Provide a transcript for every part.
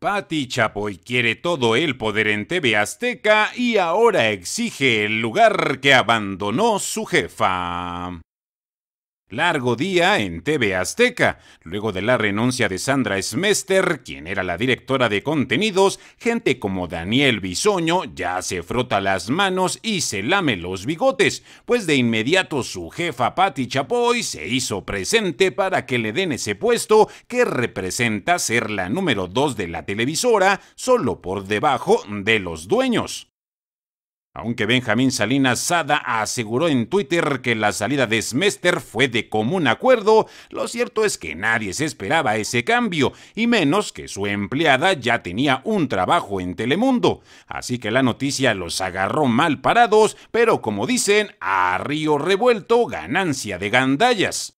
Patti Chapoy quiere todo el poder en TV Azteca y ahora exige el lugar que abandonó su jefa. Largo día en TV Azteca, luego de la renuncia de Sandra Smester, quien era la directora de contenidos, gente como Daniel Bisoño ya se frota las manos y se lame los bigotes, pues de inmediato su jefa Patti Chapoy se hizo presente para que le den ese puesto que representa ser la número 2 de la televisora, solo por debajo de los dueños aunque Benjamín Salinas Sada aseguró en Twitter que la salida de Smester fue de común acuerdo, lo cierto es que nadie se esperaba ese cambio, y menos que su empleada ya tenía un trabajo en Telemundo. Así que la noticia los agarró mal parados, pero como dicen, a río revuelto ganancia de gandallas.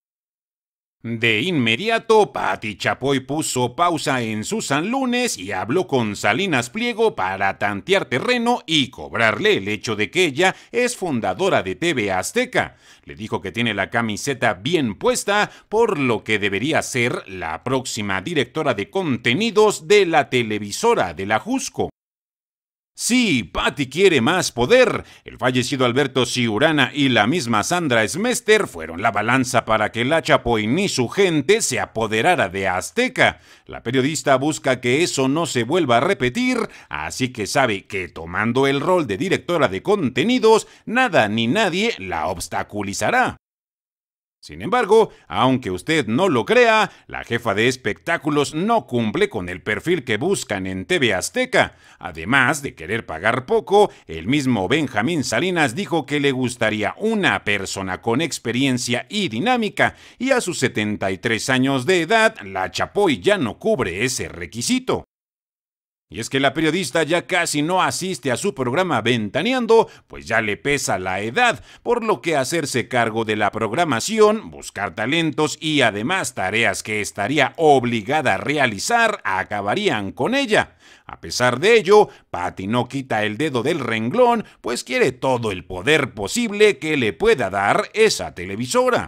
De inmediato, Patti Chapoy puso pausa en sus Lunes y habló con Salinas Pliego para tantear terreno y cobrarle el hecho de que ella es fundadora de TV Azteca. Le dijo que tiene la camiseta bien puesta, por lo que debería ser la próxima directora de contenidos de la televisora de la Jusco. Sí, Patty quiere más poder. El fallecido Alberto Ciurana y la misma Sandra Smester fueron la balanza para que la Chapoy y su gente se apoderara de Azteca. La periodista busca que eso no se vuelva a repetir, así que sabe que tomando el rol de directora de contenidos, nada ni nadie la obstaculizará. Sin embargo, aunque usted no lo crea, la jefa de espectáculos no cumple con el perfil que buscan en TV Azteca. Además de querer pagar poco, el mismo Benjamín Salinas dijo que le gustaría una persona con experiencia y dinámica, y a sus 73 años de edad, la Chapoy ya no cubre ese requisito. Y es que la periodista ya casi no asiste a su programa Ventaneando, pues ya le pesa la edad, por lo que hacerse cargo de la programación, buscar talentos y además tareas que estaría obligada a realizar acabarían con ella. A pesar de ello, Patty no quita el dedo del renglón, pues quiere todo el poder posible que le pueda dar esa televisora.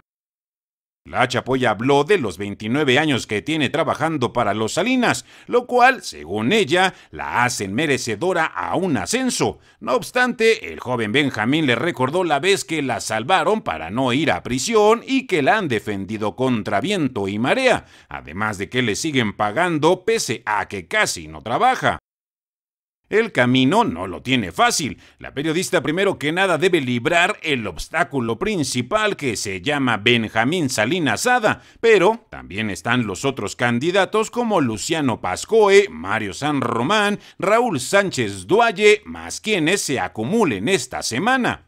La Chapoya habló de los 29 años que tiene trabajando para los Salinas, lo cual, según ella, la hacen merecedora a un ascenso. No obstante, el joven Benjamín le recordó la vez que la salvaron para no ir a prisión y que la han defendido contra viento y marea, además de que le siguen pagando pese a que casi no trabaja. El camino no lo tiene fácil. La periodista primero que nada debe librar el obstáculo principal que se llama Benjamín Salinasada. pero también están los otros candidatos como Luciano Pascoe, Mario San Román, Raúl Sánchez Dualle, más quienes se acumulen esta semana.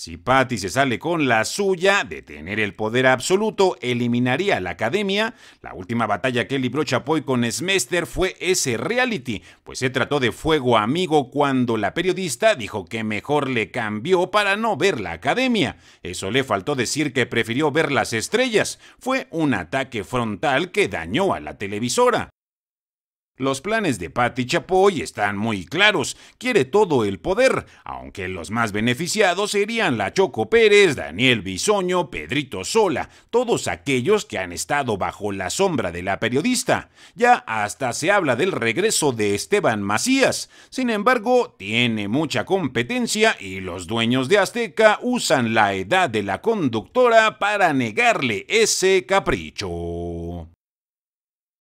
Si Patty se sale con la suya de tener el poder absoluto, eliminaría la academia. La última batalla que libró Chapoy con Smester fue ese reality, pues se trató de fuego amigo cuando la periodista dijo que mejor le cambió para no ver la academia. Eso le faltó decir que prefirió ver las estrellas. Fue un ataque frontal que dañó a la televisora. Los planes de Patti Chapoy están muy claros. Quiere todo el poder, aunque los más beneficiados serían La Choco Pérez, Daniel Bisoño, Pedrito Sola, todos aquellos que han estado bajo la sombra de la periodista. Ya hasta se habla del regreso de Esteban Macías. Sin embargo, tiene mucha competencia y los dueños de Azteca usan la edad de la conductora para negarle ese capricho.